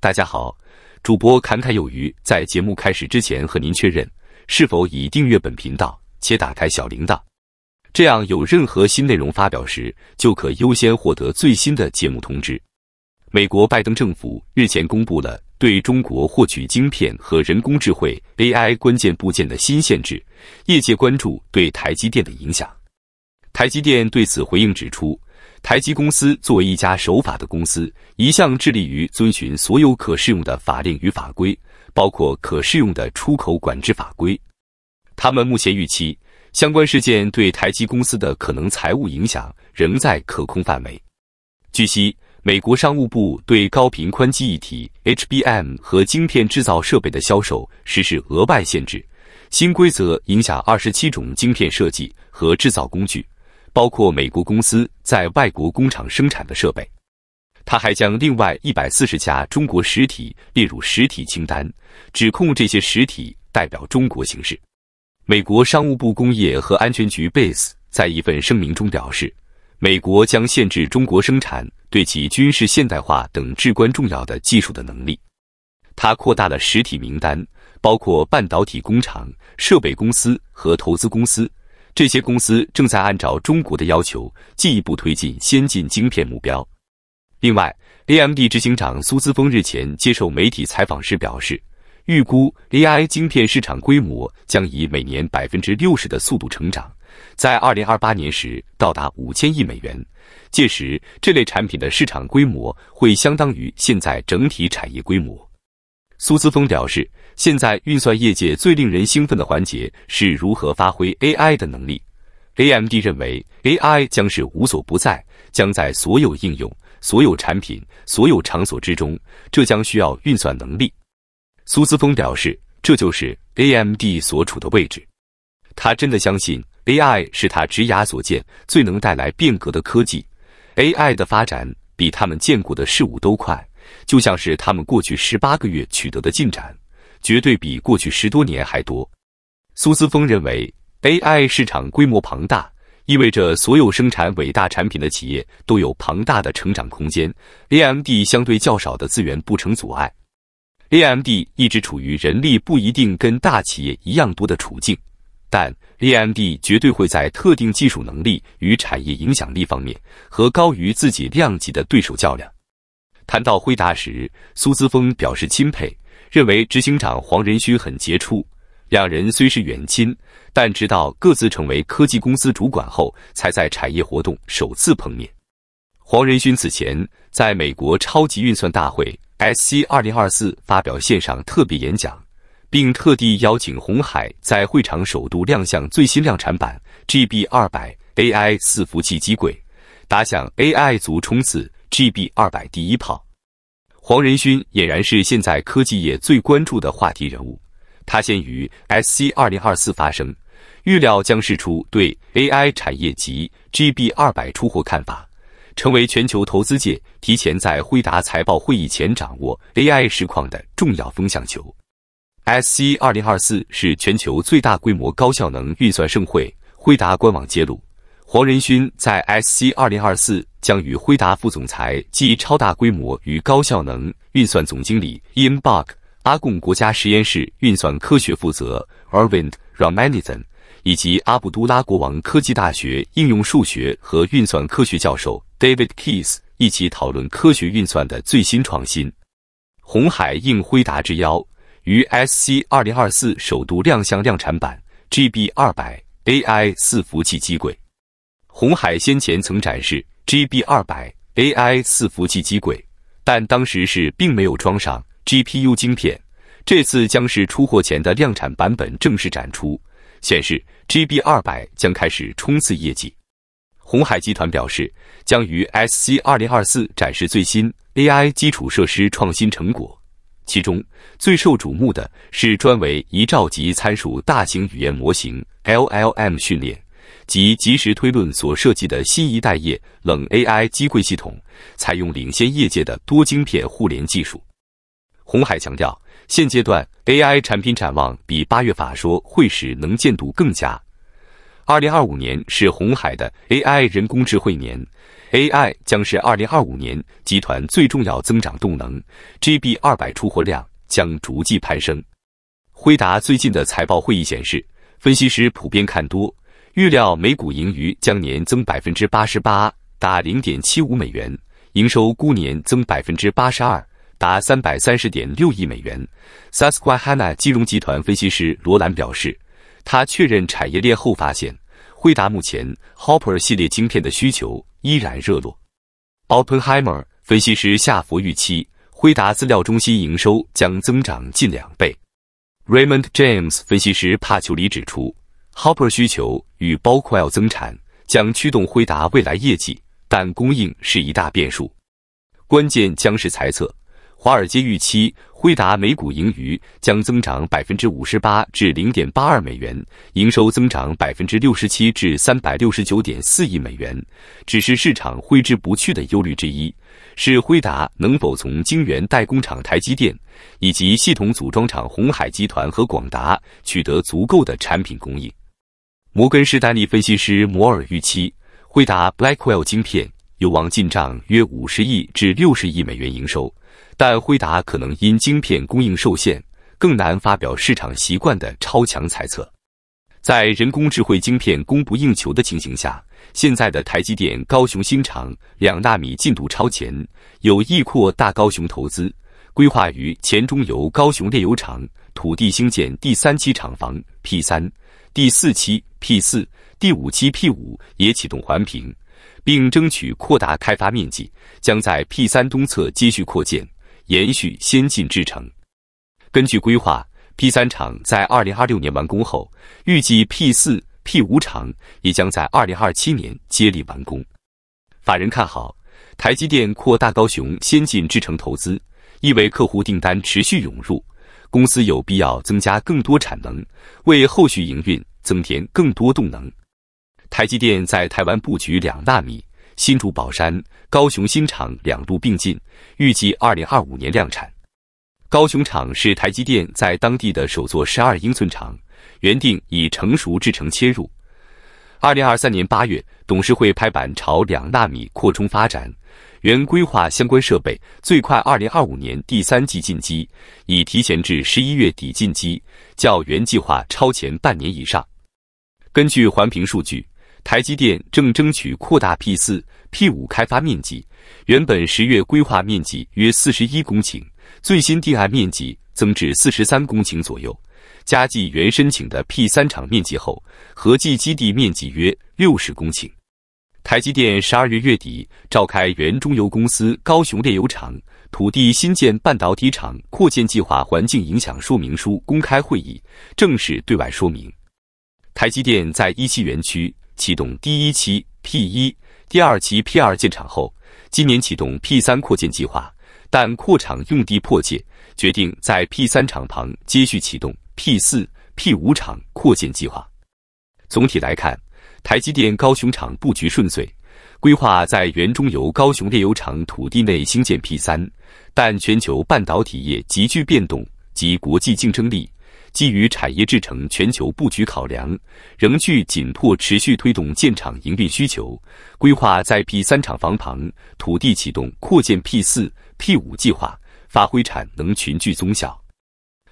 大家好，主播侃侃有余。在节目开始之前，和您确认是否已订阅本频道且打开小铃铛，这样有任何新内容发表时，就可优先获得最新的节目通知。美国拜登政府日前公布了对中国获取晶片和人工智慧 AI 关键部件的新限制，业界关注对台积电的影响。台积电对此回应指出。台积公司作为一家守法的公司，一向致力于遵循所有可适用的法令与法规，包括可适用的出口管制法规。他们目前预期相关事件对台积公司的可能财务影响仍在可控范围。据悉，美国商务部对高频宽基一体 （HBM） 和晶片制造设备的销售实施额外限制，新规则影响二十七种晶片设计和制造工具。包括美国公司在外国工厂生产的设备，他还将另外一百四十家中国实体列入实体清单，指控这些实体代表中国形式。美国商务部工业和安全局 b a s 在一份声明中表示，美国将限制中国生产对其军事现代化等至关重要的技术的能力。他扩大了实体名单，包括半导体工厂、设备公司和投资公司。这些公司正在按照中国的要求进一步推进先进晶片目标。另外，AMD 执行长苏姿峰日前接受媒体采访时表示，预估 AI 晶片市场规模将以每年百分之六十的速度成长，在二零二八年时到达五千亿美元，届时这类产品的市场规模会相当于现在整体产业规模。苏姿峰表示。现在，运算业界最令人兴奋的环节是如何发挥 AI 的能力。AMD 认为，AI 将是无所不在，将在所有应用、所有产品、所有场所之中。这将需要运算能力。苏思峰表示，这就是 AMD 所处的位置。他真的相信 AI 是他职涯所见最能带来变革的科技。AI 的发展比他们见过的事物都快，就像是他们过去十八个月取得的进展。绝对比过去十多年还多。苏姿峰认为，AI 市场规模庞大，意味着所有生产伟大产品的企业都有庞大的成长空间。AMD 相对较少的资源不成阻碍。AMD 一直处于人力不一定跟大企业一样多的处境，但 AMD 绝对会在特定技术能力与产业影响力方面和高于自己量级的对手较量。谈到辉达时，苏姿峰表示钦佩。认为执行长黄仁勋很杰出，两人虽是远亲，但直到各自成为科技公司主管后，才在产业活动首次碰面。黄仁勋此前在美国超级运算大会 SC 二零二四发表线上特别演讲，并特地邀请红海在会场首度亮相最新量产版 GB 二百 AI 伺服器机柜，打响 AI 族冲刺 GB 二百第一炮。黄仁勋俨然是现在科技业最关注的话题人物。他先于 SC 二零二四发声，预料将释出对 AI 产业及 GB 二百出货看法，成为全球投资界提前在辉达财报会议前掌握 AI 实况的重要风向球。SC 二零二四是全球最大规模高效能运算盛会，辉达官网揭露。黄仁勋在 SC 二零二四将与辉达副总裁暨超大规模与高效能运算总经理 Ian Buck、阿贡国家实验室运算科学负责 Irwin r a m a n t h a n 以及阿卜杜拉国王科技大学应用数学和运算科学教授 David Keys 一起讨论科学运算的最新创新。红海应辉达之邀，于 SC 二零二四首度亮相量产版 GB 二百 AI 四服务器机柜。红海先前曾展示 GB200 AI 伺服器机柜，但当时是并没有装上 GPU 晶片。这次将是出货前的量产版本正式展出，显示 GB200 将开始冲刺业绩。红海集团表示，将于 SC2024 展示最新 AI 基础设施创新成果，其中最受瞩目的是专为一兆级参数大型语言模型 LLM 训练。及及时推论所设计的新一代液冷 AI 机柜系统，采用领先业界的多晶片互联技术。红海强调，现阶段 AI 产品展望比八月法说会时能见度更佳。二零二五年是红海的 AI 人工智慧年，AI 将是二零二五年集团最重要增长动能。GB 二百出货量将逐季攀升。辉达最近的财报会议显示，分析师普遍看多。预料每股盈余将年增百分之八十八，达零点七五美元；营收估年增百分之八十二，达三百三十点六亿美元。Saskatchewan 金融集团分析师罗兰表示，他确认产业链后发现，辉达目前 Hopper 系列晶片的需求依然热络。Oppenheimer 分析师夏佛预期，辉达资料中心营收将增长近两倍。Raymond James 分析师帕丘里指出。Hopper 需求与包括要增产将驱动辉达未来业绩，但供应是一大变数，关键将是猜测。华尔街预期辉达每股盈余将增长百分之五十八至零点八二美元，营收增长百分之六十七至三百六十九点四亿美元。只是市场挥之不去的忧虑之一，是辉达能否从晶圆代工厂台积电以及系统组装厂红海集团和广达取得足够的产品供应。摩根士丹利分析师摩尔预期，辉达 Blackwell 晶片有望进账约五十亿至六十亿美元营收，但辉达可能因晶片供应受限，更难发表市场习惯的超强猜测。在人工智慧晶片供不应求的情形下，现在的台积电高雄新厂两纳米进度超前，有意扩大高雄投资，规划于前中游高雄炼油厂土地兴建第三期厂房 P3。第四期 P 四、第五期 P 五也启动环评，并争取扩大开发面积，将在 P 三东侧继续扩建，延续先进制程。根据规划，P 三厂在二零二六年完工后，预计 P 四、P 五厂也将在二零二七年接力完工。法人看好台积电扩大高雄先进制程投资，意味客户订单持续涌入。公司有必要增加更多产能，为后续营运增添更多动能。台积电在台湾布局两纳米，新竹宝山、高雄新厂两路并进，预计二零二五年量产。高雄厂是台积电在当地的首座十二英寸厂，原定以成熟制程切入。二零二三年八月，董事会拍板朝两纳米扩充发展，原规划相关设备最快二零二五年第三季进机，已提前至十一月底进机，较原计划超前半年以上。根据环评数据，台积电正争取扩大 P 四、P 五开发面积，原本十月规划面积约四十一公顷，最新定案面积增至四十三公顷左右。加计原申请的 P 三厂面积后，合计基地面积约六十公顷。台积电十二月月底召开原中油公司高雄炼油厂土地新建半导体厂扩建计划环境影响说明书公开会议，正式对外说明。台积电在一期园区启动第一期 P 一、第二期 P 二建厂后，今年启动 P 三扩建计划，但扩厂用地迫切，决定在 P 三厂旁接续启动。P 四、P 五厂扩建计划。总体来看，台积电高雄厂布局顺遂，规划在原中油高雄炼油厂土地内兴建 P 三。但全球半导体业急剧变动及国际竞争力，基于产业制程全球布局考量，仍具紧迫持续推动建厂营运需求。规划在 P 三厂房旁土地启动扩建 P 四、P 五计划，发挥产能群聚综效。